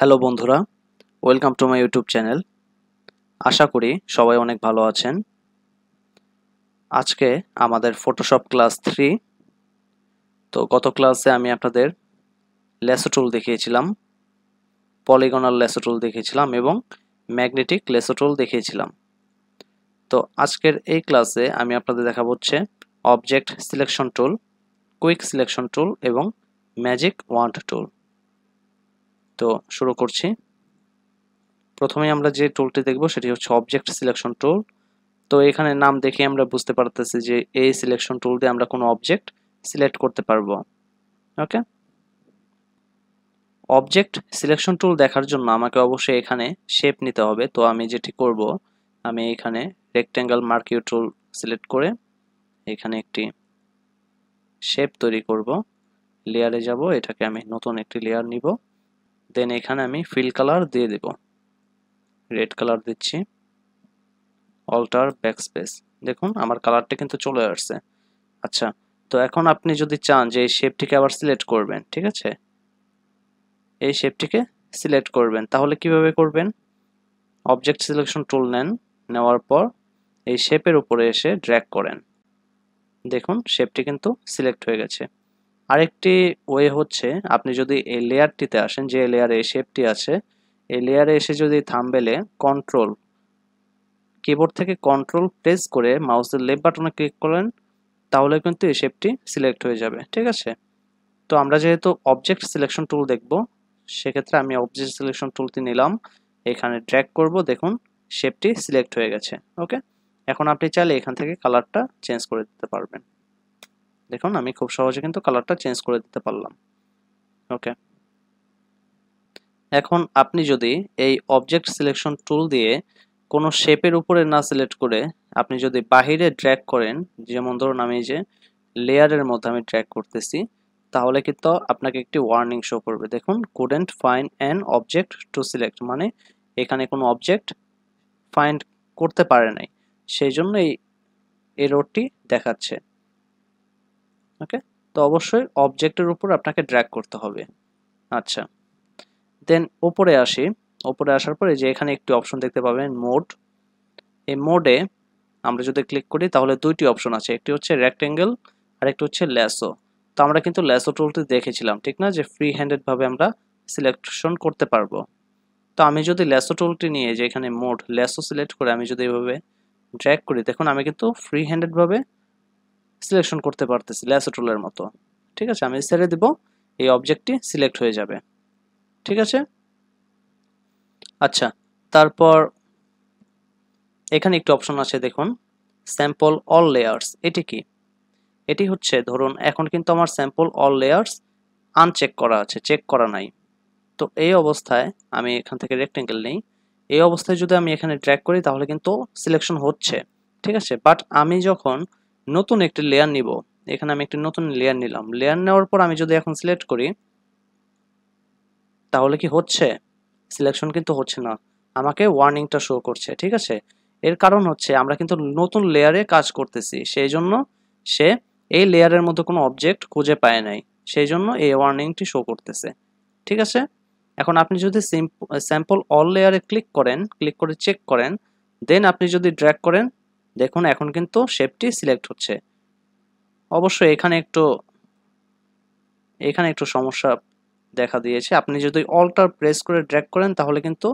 hello বন্ধুরা welcome to my YouTube channel আশা করি সবাই অনেক ভালো আছেন আজকে আমাদের ফটোশপ ক্লাস থ্রি তো গত ক্লাসে আমি আপনাদের লেসো টুল দেখিয়েছিলাম পলিগনাল লেসো দেখিয়েছিলাম এবং ম্যাগনেটিক লেসো দেখিয়েছিলাম তো আজকের এই ক্লাসে আমি আপনাদের দেখাবো হচ্ছে object selection tool quick selection tool এবং ম্যাজিক ওয়ান্ড টুল তো শুরু করছি প্রথমে আমরা যে টুলটি দেখব সেটি হচ্ছে অবজেক্ট সিলেকশন টুল তো এখানে নাম দেখে আমরা বুঝতে পারতেছি যে এই সিলেকশন টুল দিয়ে আমরা কোনো অবজেক্ট সিলেক্ট করতে পারবো ওকে অবজেক্ট সিলেকশন টুল দেখার জন্য আমাকে অবশ্যই এখানে শেপ নিতে হবে তো আমি যেটি করব আমি এখানে রেক্ট্যাঙ্গেল মার্কিউ টুল সিলেক্ট করে এখানে একটি শেপ তৈরি করব লেয়ারে যাব এটাকে আমি নতুন একটি লেয়ার নিব দেন এখানে আমি ফিল কালার দিয়ে দেব রেড কালার দিচ্ছি অল্টার ব্যাকস্পেস দেখুন আমার কালারটা কিন্তু চলে আসছে আচ্ছা তো এখন আপনি যদি চান যে এই শেপটিকে আবার সিলেক্ট করবেন ঠিক আছে এই শেপটিকে সিলেক্ট করবেন তাহলে কিভাবে করবেন অবজেক্ট সিলেকশন টুল নেন নেওয়ার পর এই শেপের উপরে এসে ড্র্যাগ করেন দেখুন শেপটি কিন্তু সিলেক্ট হয়ে গেছে আরেকটি ওয়ে হচ্ছে আপনি যদি এই লেয়ারটিতে আসেন যে লেয়ারে এই শেপটি আছে এই লেয়ারে এসে যদি থামবেলে কন্ট্রোল কিবোর্ড থেকে কন্ট্রোল প্রেস করে মাউসের লেফট বাটনে ক্লিক করেন তাহলে কিন্তু এই শেপটি সিলেক্ট হয়ে যাবে ঠিক আছে তো আমরা যেহেতু অবজেক্ট সিলেকশন টুল দেখব সেক্ষেত্রে আমি অবজেক্ট সিলেকশন টুলটি নিলাম এখানে ট্র্যাক করব দেখুন শেপটি সিলেক্ট হয়ে গেছে ওকে এখন আপনি চাইলে এখান থেকে কালারটা চেঞ্জ করে দিতে পারবেন দেখুন আমি খুব সহজে কিন্তু কালারটা চেঞ্জ করে দিতে পারলাম ওকে এখন আপনি যদি এই অবজেক্ট সিলেকশন টুল দিয়ে কোনো শেপের উপরে না সিলেক্ট করে আপনি যদি বাহিরে ড্র্যাগ করেন যেমন ধরুন আমি যে লেয়ারের মধ্যে আমি ড্র্যাগ করতেছি তাহলে কিন্তু আপনাকে একটি ওয়ার্নিং শো করবে দেখুন couldn't find an object to select মানে এখানে কোনো অবজেক্ট ফাইন্ড করতে পারে নাই সেই জন্য এই এরোরটি দেখাচ্ছে ওকে তো অবশ্যই অবজেক্টের উপর আপনাকে ড্র্যাগ করতে হবে আচ্ছা দেন ওপরে আসি ওপরে আসার পরে যে এখানে একটি অপশন দেখতে পাবেন মোড এই মোডে আমরা যদি ক্লিক করি তাহলে দুইটি অপশন আছে একটি হচ্ছে রেক্টেঙ্গেল আর একটি হচ্ছে ল্যাসো তো আমরা কিন্তু ল্যাসো টুলটি দেখেছিলাম ঠিক না যে ফ্রি হ্যান্ডেডভাবে আমরা সিলেকশন করতে পারবো তো আমি যদি ল্যাসো টুলটি নিয়ে যে এখানে মোড ল্যাসো সিলেক্ট করে আমি যদি এভাবে ড্র্যাক করি দেখুন আমি কিন্তু ফ্রি হ্যান্ডেডভাবে সিলেকশন করতে পারতেছি ল্যাসো টুলের মতো ঠিক আছে আমি ছেড়ে দেব এই অবজেক্টটি সিলেক্ট হয়ে যাবে ঠিক আছে আচ্ছা তারপর এখানে একটি অপশন আছে দেখুন স্যাম্পল অল লেয়ার্স এটি কি এটি হচ্ছে ধরুন এখন কিন্তু আমার স্যাম্পল অল লেয়ার্স আনচেক করা আছে চেক করা নাই তো এই অবস্থায় আমি এখান থেকে রেক্টেঙ্গেল নেই এই অবস্থায় যদি আমি এখানে ট্র্যাক করি তাহলে কিন্তু সিলেকশন হচ্ছে ঠিক আছে বাট আমি যখন নতুন একটি লেয়ার নিব এখানে আমি একটি নতুন লেয়ার নিলাম লেয়ার নেওয়ার পর আমি যদি এখন সিলেক্ট করি তাহলে কি হচ্ছে সিলেকশন কিন্তু হচ্ছে না আমাকে ওয়ার্নিংটা শো করছে ঠিক আছে এর কারণ হচ্ছে আমরা কিন্তু নতুন লেয়ারে কাজ করতেছি সেই জন্য সে এই লেয়ারের মধ্যে কোনো অবজেক্ট খুঁজে পায় নাই সেই জন্য এই ওয়ার্নিংটি শো করতেছে ঠিক আছে এখন আপনি যদি স্যাম্পল অল লেয়ারে ক্লিক করেন ক্লিক করে চেক করেন দেন আপনি যদি ড্র্যাগ করেন দেখুন এখন কিন্তু শেপটি সিলেক্ট হচ্ছে অবশ্যই এখানে একটু এখানে একটু সমস্যা দেখা দিয়েছে আপনি যদি অল্টার প্রেস করে ড্র্যাগ করেন তাহলে কিন্তু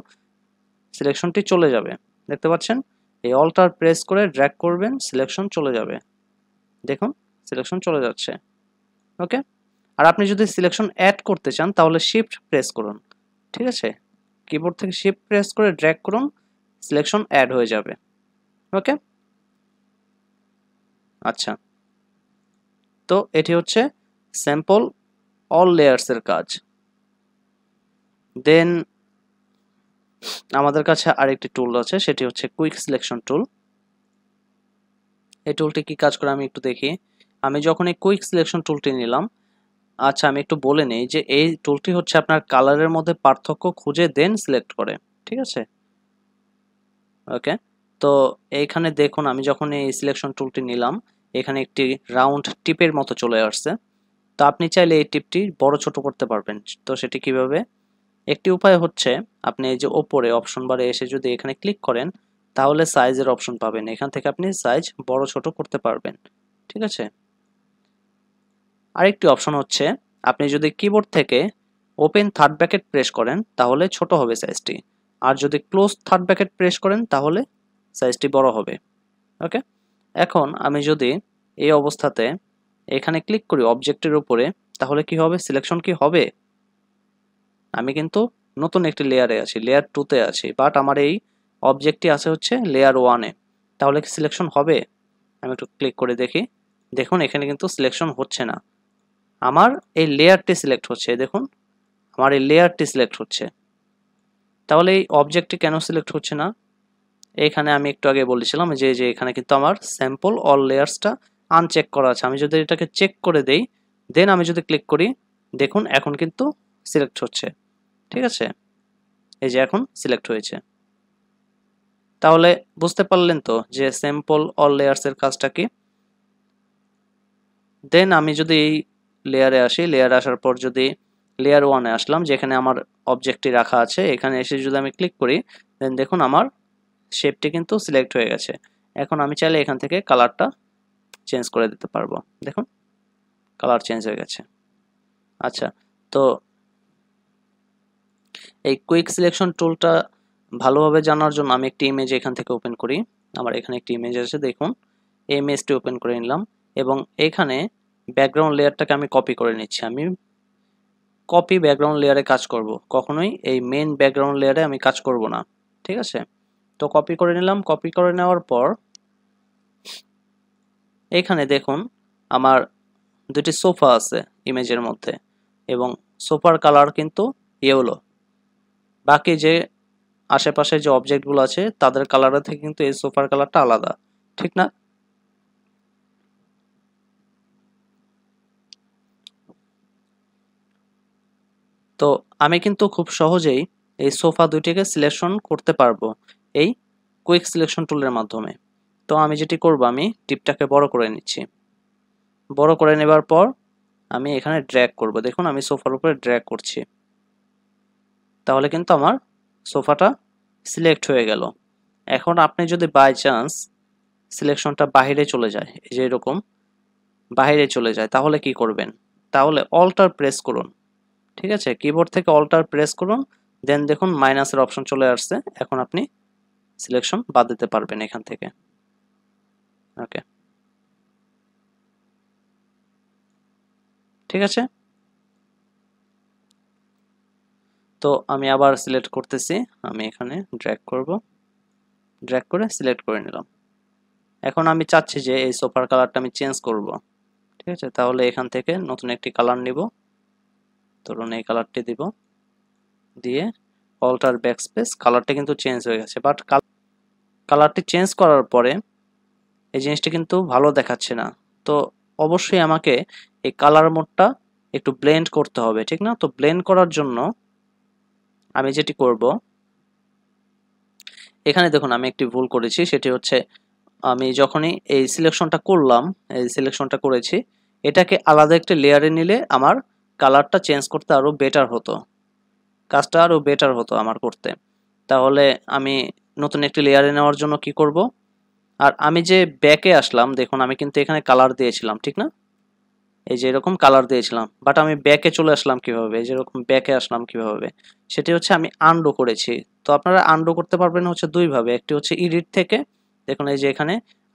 সিলেকশনটি চলে যাবে দেখতে পাচ্ছেন এই অল্টার প্রেস করে ড্র্যাগ করবেন সিলেকশন চলে যাবে দেখুন সিলেকশন চলে যাচ্ছে ওকে আর আপনি যদি সিলেকশন অ্যাড করতে চান তাহলে শিফট প্রেস করুন ঠিক আছে কিবোর্ড থেকে শিফট প্রেস করে ড্র্যাগ করুন সিলেকশন অ্যাড হয়ে যাবে ওকে আচ্ছা তো এটি হচ্ছে স্যাম্পল অল লেয়ার্সের কাজ দেন আমাদের কাছে আরেকটি টুল আছে সেটি হচ্ছে কুইক সিলেকশন টুল এই টুলটি কি কাজ করে আমি একটু দেখি আমি যখন এই কুইক সিলেকশন টুলটি নিলাম আচ্ছা আমি একটু বলে নিই যে এই টুলটি হচ্ছে আপনার কালারের মধ্যে পার্থক্য খুঁজে দেন সিলেক্ট করে ঠিক আছে ওকে তো এইখানে দেখুন আমি যখন এই সিলেকশন টুলটি নিলাম এখানে একটি রাউন্ড টিপের মতো চলে আসছে তো আপনি চাইলে এই টিপটি বড় ছোট করতে পারবেন তো সেটি কিভাবে একটি উপায় হচ্ছে আপনি এই যে ওপরে অপশন বারে এসে যদি এখানে ক্লিক করেন তাহলে সাইজের অপশন পাবেন এখান থেকে আপনি সাইজ বড় ছোট করতে পারবেন ঠিক আছে আরেকটি অপশন হচ্ছে আপনি যদি কিবোর্ড থেকে ওপেন থার্ড ব্যাকেট প্রেস করেন তাহলে ছোট হবে সাইজটি আর যদি ক্লোজ থার্ড ব্যাকেট প্রেস করেন তাহলে সাইজটি বড় হবে ওকে এখন আমি যদি এই অবস্থাতে এখানে ক্লিক করি অবজেক্টের উপরে তাহলে কি হবে সিলেকশন কি হবে আমি কিন্তু নতুন একটি লেয়ারে আছি লেয়ার টুতে আছি বাট আমার এই অবজেক্টটি আছে হচ্ছে লেয়ার ওয়ানে তাহলে কি সিলেকশন হবে আমি একটু ক্লিক করে দেখি দেখুন এখানে কিন্তু সিলেকশন হচ্ছে না আমার এই লেয়ারটি সিলেক্ট হচ্ছে দেখুন আমার এই লেয়ারটি সিলেক্ট হচ্ছে তাহলে এই অবজেক্টটি কেন সিলেক্ট হচ্ছে না এখানে আমি একটু আগে বলেছিলাম যে যে এখানে কিন্তু আমার স্যাম্পল অল লেয়ার্সটা আনচেক করা আছে আমি যদি এটাকে চেক করে দেই দেন আমি যদি ক্লিক করি দেখুন এখন কিন্তু সিলেক্ট হচ্ছে ঠিক আছে এই যে এখন সিলেক্ট হয়েছে তাহলে বুঝতে পারলেন তো যে স্যাম্পল অল লেয়ার্সের কাজটা কি দেন আমি যদি এই লেয়ারে আসি লেয়ার আসার পর যদি লেয়ার ওয়ানে আসলাম যেখানে আমার অবজেক্টটি রাখা আছে এখানে এসে যদি আমি ক্লিক করি দেন দেখুন আমার শেপটি কিন্তু সিলেক্ট হয়ে গেছে এখন আমি চাইলে এখান থেকে কালারটা চেঞ্জ করে দিতে পারবো দেখুন কালার চেঞ্জ হয়ে গেছে আচ্ছা তো এই কুইক সিলেকশন টুলটা ভালোভাবে জানার জন্য আমি একটি ইমেজ এখান থেকে ওপেন করি আমার এখানে একটি ইমেজ আছে দেখুন এই ইমেজটি ওপেন করে নিলাম এবং এখানে ব্যাকগ্রাউন্ড লেয়ারটাকে আমি কপি করে নিচ্ছি আমি কপি ব্যাকগ্রাউন্ড লেয়ারে কাজ করব কখনোই এই মেন ব্যাকগ্রাউন্ড লেয়ারে আমি কাজ করব না ঠিক আছে তো কপি করে নিলাম কপি করে নেওয়ার পর এখানে দেখুন আমার দুটি সোফা আছে ইমেজের মধ্যে এবং সোফার কালার কিন্তু ইয়েলো বাকি যে আশেপাশে যে অবজেক্টগুলো আছে তাদের কালারের থেকে কিন্তু এই সোফার কালারটা আলাদা ঠিক না তো আমি কিন্তু খুব সহজেই এই সোফা দুইটিকে সিলেকশন করতে পারবো এই কুইক সিলেকশন টুলের মাধ্যমে তো আমি যেটি করব আমি টিপটাকে বড় করে নিচ্ছি বড় করে নেবার পর আমি এখানে ড্র্যাগ করব দেখুন আমি সোফার উপরে ড্র্যাগ করছি তাহলে কিন্তু আমার সোফাটা সিলেক্ট হয়ে গেল এখন আপনি যদি বাই চান্স সিলেকশনটা বাইরে চলে যায় এই যে এরকম বাইরে চলে যায় তাহলে কি করবেন তাহলে অল্টার প্রেস করুন ঠিক আছে কিবোর্ড থেকে অল্টার প্রেস করুন দেন দেখুন মাইনাসের অপশন চলে আসছে এখন আপনি সিলেকশন বাদ দিতে পারবেন এখান থেকে ওকে ঠিক আছে তো আমি আবার সিলেক্ট করতেছি আমি এখানে ড্র্যাগ করব ড্র্যাগ করে সিলেক্ট করে নিলাম এখন আমি চাচ্ছি যে এই সোফার কালারটা আমি চেঞ্জ করব ঠিক আছে তাহলে এখান থেকে নতুন একটি কালার নিব ধরুন এই কালারটি দিব দিয়ে অল্টার ব্যাকস্পেস কালারটা কিন্তু চেঞ্জ হয়ে গেছে বাট কালার কালারটি চেঞ্জ করার পরে এই জিনিসটা কিন্তু ভালো দেখাচ্ছে না তো অবশ্যই আমাকে এই কালার মোডটা একটু ব্লেন্ড করতে হবে ঠিক না তো ব্লেন্ড করার জন্য আমি যেটি করব এখানে দেখুন আমি একটি ভুল করেছি সেটি হচ্ছে আমি যখনই এই সিলেকশনটা করলাম এই সিলেকশনটা করেছি এটাকে আলাদা একটি লেয়ারে নিলে আমার কালারটা চেঞ্জ করতে আরও বেটার হতো কাজটা আরও বেটার হতো আমার করতে তাহলে আমি নতুন একটি লেয়ারে নেওয়ার জন্য কি করব আর আমি যে ব্যাকে আসলাম দেখুন আমি কিন্তু এখানে কালার দিয়েছিলাম ঠিক না এই যে এরকম কালার দিয়েছিলাম বাট আমি ব্যাকে চলে আসলাম কিভাবে এই যেরকম ব্যাকে আসলাম কিভাবে সেটি হচ্ছে আমি আন্ডো করেছি তো আপনারা আন্ডো করতে পারবেন হচ্ছে দুইভাবে একটি হচ্ছে ইডিট থেকে দেখুন এই যে এখানে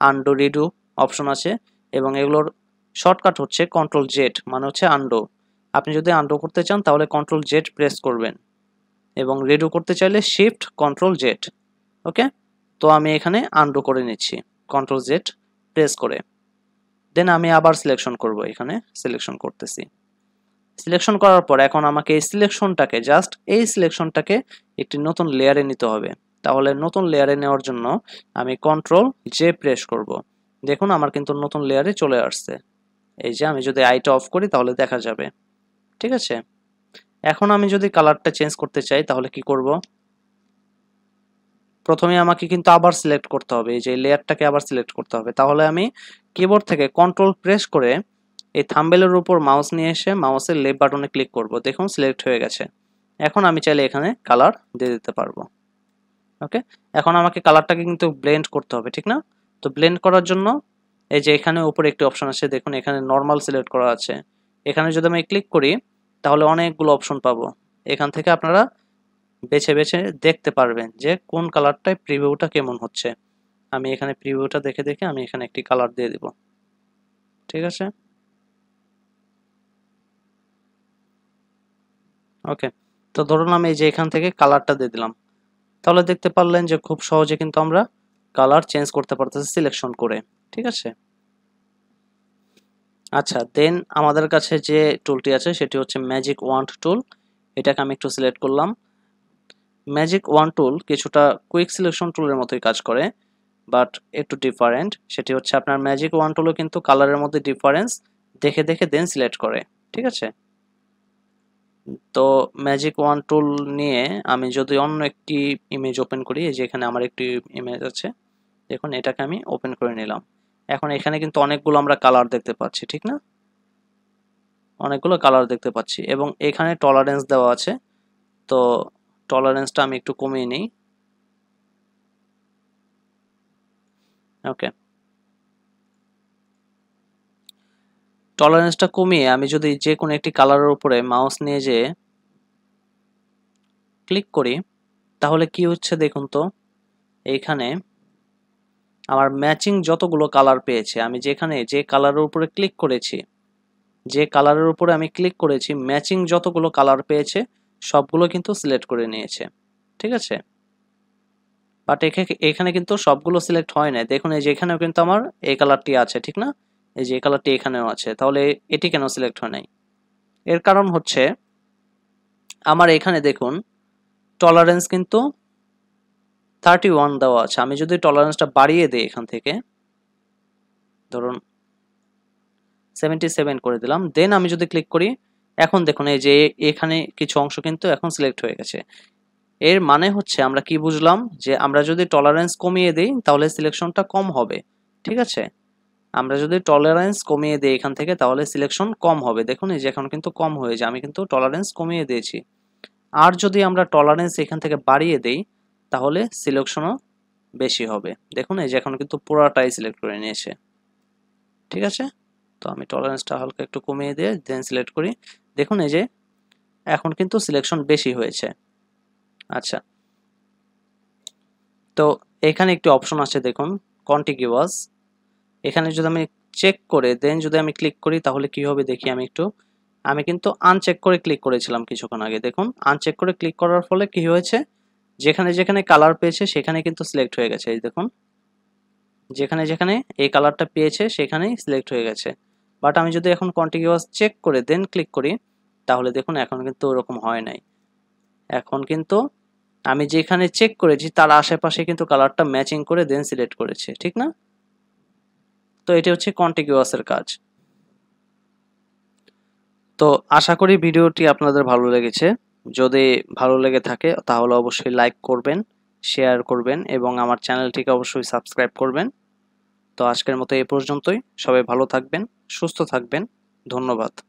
আন্ডো রিডু অপশন আছে এবং এগুলোর শর্টকাট হচ্ছে কন্ট্রোল জেড মানে হচ্ছে আন্ডো আপনি যদি আন্ডো করতে চান তাহলে কন্ট্রোল জেড প্রেস করবেন এবং রিডু করতে চাইলে শিফট কন্ট্রোল জেড ওকে তো আমি এখানে আন্ডু করে নিচ্ছি কন্ট্রোল জেড প্রেস করে দেন আমি আবার সিলেকশন করব এখানে সিলেকশন করতেছি সিলেকশন করার পর এখন আমাকে এই সিলেকশনটাকে জাস্ট এই সিলেকশনটাকে একটি নতুন লেয়ারে নিতে হবে তাহলে নতুন লেয়ারে নেওয়ার জন্য আমি কন্ট্রোল জে প্রেস করব দেখুন আমার কিন্তু নতুন লেয়ারে চলে আসছে এই যে আমি যদি আইটা অফ করি তাহলে দেখা যাবে ঠিক আছে এখন আমি যদি কালারটা চেঞ্জ করতে চাই তাহলে কি করব প্রথমে আমাকে কিন্তু আবার সিলেক্ট করতে হবে এই যে লেয়ারটাকে আবার সিলেক্ট করতে হবে তাহলে আমি কিবোর্ড থেকে কন্ট্রোল প্রেস করে এই থাম্বেলের উপর মাউস নিয়ে এসে মাউসের লেফট বাটনে ক্লিক করব দেখুন সিলেক্ট হয়ে গেছে এখন আমি চাইলে এখানে কালার দিয়ে দিতে পারবো ওকে এখন আমাকে কালারটাকে কিন্তু ব্লেন্ড করতে হবে ঠিক না তো ব্লেন্ড করার জন্য এই যে এখানে উপরে একটি অপশন আছে দেখুন এখানে নর্মাল সিলেক্ট করা আছে এখানে যদি আমি ক্লিক করি তাহলে অনেকগুলো অপশন পাবো এখান থেকে আপনারা বেছে বেছে দেখতে পারবেন যে কোন কালারটায় প্রিভিউটা কেমন হচ্ছে আমি এখানে প্রিভিউটা দেখে দেখে আমি এখানে একটি কালার দিয়ে দিব ঠিক আছে ওকে তো ধরুন আমি এই যে এখান থেকে কালারটা দিয়ে দিলাম তাহলে দেখতে পারলেন যে খুব সহজে কিন্তু আমরা কালার চেঞ্জ করতে পারতেছি সিলেকশন করে ঠিক আছে আচ্ছা দেন আমাদের কাছে যে টুলটি আছে সেটি হচ্ছে ম্যাজিক ওয়ান্ট টুল এটাকে আমি একটু সিলেক্ট করলাম ম্যাজিক ওয়ান টুল কিছুটা কুইক সিলেকশন টুলের মতোই কাজ করে বাট একটু ডিফারেন্ট সেটি হচ্ছে আপনার ম্যাজিক ওয়ান টুলও কিন্তু কালারের মধ্যে ডিফারেন্স দেখে দেখে দেন সিলেক্ট করে ঠিক আছে তো ম্যাজিক ওয়ান টুল নিয়ে আমি যদি অন্য একটি ইমেজ ওপেন করি এই যে এখানে আমার একটি ইমেজ আছে দেখুন এটাকে আমি ওপেন করে নিলাম এখন এখানে কিন্তু অনেকগুলো আমরা কালার দেখতে পাচ্ছি ঠিক না অনেকগুলো কালার দেখতে পাচ্ছি এবং এখানে টলারেন্স দেওয়া আছে তো টলারেন্সটা আমি একটু কমিয়ে নিই ওকে টলারেন্সটা কমিয়ে আমি যদি যে কোনো একটি কালারের উপরে মাউস নিয়ে যেয়ে ক্লিক করি তাহলে কি হচ্ছে দেখুন তো এইখানে আমার ম্যাচিং যতগুলো কালার পেয়েছে আমি যেখানে যে কালারের উপরে ক্লিক করেছি যে কালারের উপরে আমি ক্লিক করেছি ম্যাচিং যতগুলো কালার পেয়েছে সবগুলো কিন্তু সিলেক্ট করে নিয়েছে ঠিক আছে বাট এখানে কিন্তু সবগুলো সিলেক্ট হয় না দেখুন এই যে এখানেও কিন্তু আমার এই কালারটি আছে ঠিক না এই যে এই কালারটি এখানেও আছে তাহলে এটি কেন সিলেক্ট হয় নাই এর কারণ হচ্ছে আমার এখানে দেখুন টলারেন্স কিন্তু থার্টি ওয়ান দেওয়া আছে আমি যদি টলারেন্সটা বাড়িয়ে দিই এখান থেকে ধরুন সেভেন্টি সেভেন করে দিলাম দেন আমি যদি ক্লিক করি এখন দেখুন এই যে এখানে কিছু অংশ কিন্তু এখন সিলেক্ট হয়ে গেছে এর মানে হচ্ছে আমরা কি বুঝলাম যে আমরা যদি টলারেন্স কমিয়ে দিই তাহলে সিলেকশনটা কম হবে ঠিক আছে আমরা যদি টলারেন্স কমিয়ে দিই এখান থেকে তাহলে সিলেকশন কম হবে দেখুন এই যে এখন কিন্তু কম হয়ে যায় আমি কিন্তু টলারেন্স কমিয়ে দিয়েছি আর যদি আমরা টলারেন্স এখান থেকে বাড়িয়ে দেই তাহলে সিলেকশনও বেশি হবে দেখুন এই যে এখন কিন্তু পুরাটাই সিলেক্ট করে নিয়েছে ঠিক আছে তো আমি টলারেন্সটা হালকা একটু কমিয়ে দিয়ে দেন সিলেক্ট করি দেখুন এই যে এখন কিন্তু সিলেকশন বেশি হয়েছে আচ্ছা তো এখানে একটি অপশন আছে দেখুন কন্টিগিউয়াস এখানে যদি আমি চেক করে দেন যদি আমি ক্লিক করি তাহলে কি হবে দেখি আমি একটু আমি কিন্তু আনচেক করে ক্লিক করেছিলাম কিছুক্ষণ আগে দেখুন আনচেক করে ক্লিক করার ফলে কি হয়েছে যেখানে যেখানে কালার পেয়েছে সেখানে কিন্তু সিলেক্ট হয়ে গেছে এই দেখুন যেখানে যেখানে এই কালারটা পেয়েছে সেখানেই সিলেক্ট হয়ে গেছে বাট আমি যদি এখন কন্টিনিউয়াস চেক করে দেন ক্লিক করি তাহলে দেখুন এখন কিন্তু ওরকম হয় নাই এখন কিন্তু আমি যেখানে চেক করেছি তার আশেপাশে কিন্তু কালারটা ম্যাচিং করে দেন সিলেক্ট করেছে ঠিক না তো এটা হচ্ছে কন্টিকিউয়াসের কাজ তো আশা করি ভিডিওটি আপনাদের ভালো লেগেছে যদি ভালো লেগে থাকে তাহলে অবশ্যই লাইক করবেন শেয়ার করবেন এবং আমার চ্যানেলটিকে অবশ্যই সাবস্ক্রাইব করবেন তো আজকের মতো এ পর্যন্তই সবাই ভালো থাকবেন সুস্থ থাকবেন ধন্যবাদ